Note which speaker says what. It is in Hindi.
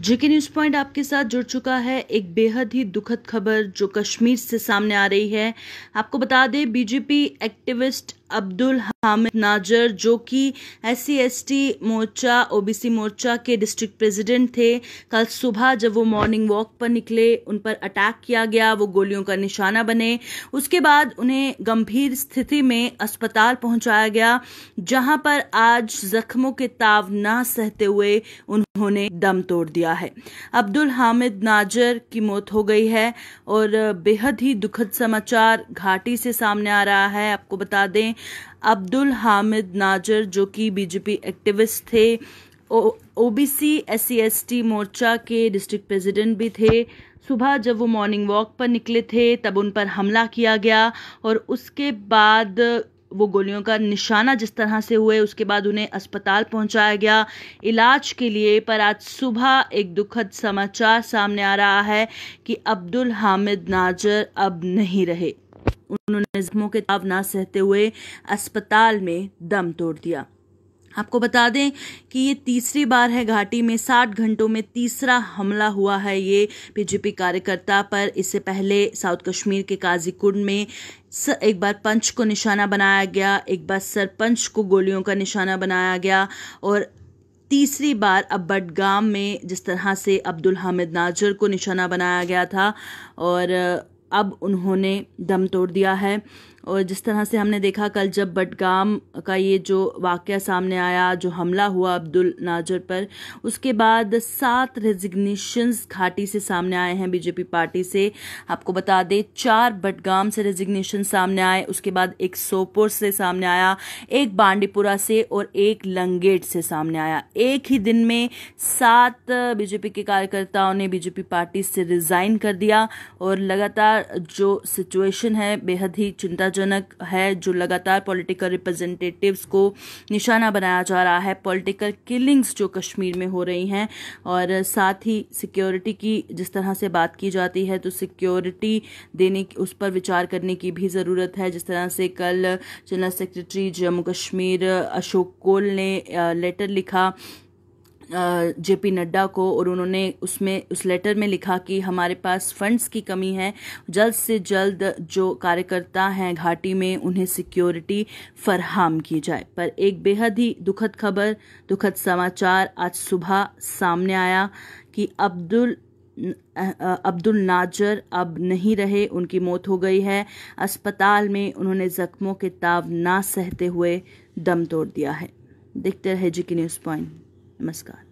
Speaker 1: जेके न्यूज पॉइंट आपके साथ जुड़ चुका है एक बेहद ही दुखद खबर जो कश्मीर से सामने आ रही है आपको बता दें बीजेपी एक्टिविस्ट अब्दुल हामिद नाजर जो कि एस सी मोर्चा ओबीसी मोर्चा के डिस्ट्रिक्ट प्रेसिडेंट थे कल सुबह जब वो मॉर्निंग वॉक पर निकले उन पर अटैक किया गया वो गोलियों का निशाना बने उसके बाद उन्हें गंभीर स्थिति में अस्पताल पहुंचाया गया जहां पर आज जख्मों के ताव न सहते हुए उन्होंने दम तोड़ दिया है अब्दुल हामिद नाजर की मौत हो गई है और बेहद ही दुखद समाचार घाटी से सामने आ रहा है आपको बता दें अब्दुल हामिद नाजर जो कि बीजेपी एक्टिविस्ट थे O B C S T मोर्चा के डिस्ट्रिक्ट प्रेसिडेंट भी थे सुबह जब वो मॉर्निंग वॉक पर निकले थे तब उन पर हमला किया गया और उसके बाद वो गोलियों का निशाना जिस तरह से हुए उसके बाद उन्हें अस्पताल पहुंचाया गया इलाज के लिए पर आज सुबह एक दुखद समाचार सामने आ रहा है कि अब्दुल हामिद नाजर अब नहीं रहे उन्होंने जख्मों के ताव ना सहते हुए अस्पताल में दम तोड़ दिया आपको बता दें कि ये तीसरी बार है घाटी में साठ घंटों में तीसरा हमला हुआ है ये बीजेपी कार्यकर्ता पर इससे पहले साउथ कश्मीर के काजीकुंड में एक बार पंच को निशाना बनाया गया एक बार सरपंच को गोलियों का निशाना बनाया गया और तीसरी बार अब बडगाम में जिस तरह से अब्दुल हामिद नाजर को निशाना बनाया गया था और अब उन्होंने दम तोड़ दिया है और जिस तरह से हमने देखा कल जब बडगाम का ये जो वाक़ सामने आया जो हमला हुआ अब्दुल नाजर पर उसके बाद सात रेजिग्नेशंस घाटी से सामने आए हैं बीजेपी पार्टी से आपको बता दें चार बडगाम से रेजिग्नेशन सामने आए उसके बाद एक सोपोर से सामने आया एक बांडीपुरा से और एक लंगेट से सामने आया एक ही दिन में सात बीजेपी के कार्यकर्ताओं ने बीजेपी पार्टी से रिज़ाइन कर दिया और लगातार जो सिचुएशन है बेहद ही चिंता चिंताजनक है जो लगातार पॉलिटिकल रिप्रेजेंटेटिव्स को निशाना बनाया जा रहा है पॉलिटिकल किलिंग्स जो कश्मीर में हो रही हैं और साथ ही सिक्योरिटी की जिस तरह से बात की जाती है तो सिक्योरिटी देने उस पर विचार करने की भी ज़रूरत है जिस तरह से कल जनरल सेक्रेटरी जम्मू कश्मीर अशोक कोल ने लेटर लिखा जे पी नड्डा को और उन्होंने उसमें उस लेटर में लिखा कि हमारे पास फंड्स की कमी है जल्द से जल्द जो कार्यकर्ता हैं घाटी में उन्हें सिक्योरिटी फरहम की जाए पर एक बेहद ही दुखद खबर दुखद समाचार आज सुबह सामने आया कि अब्दुल अब्दुल नाजर अब नहीं रहे उनकी मौत हो गई है अस्पताल में उन्होंने ज़ख्मों के ताव ना सहते हुए दम तोड़ दिया है देखते रहे जी की न्यूज़ पॉइंट नमस्कार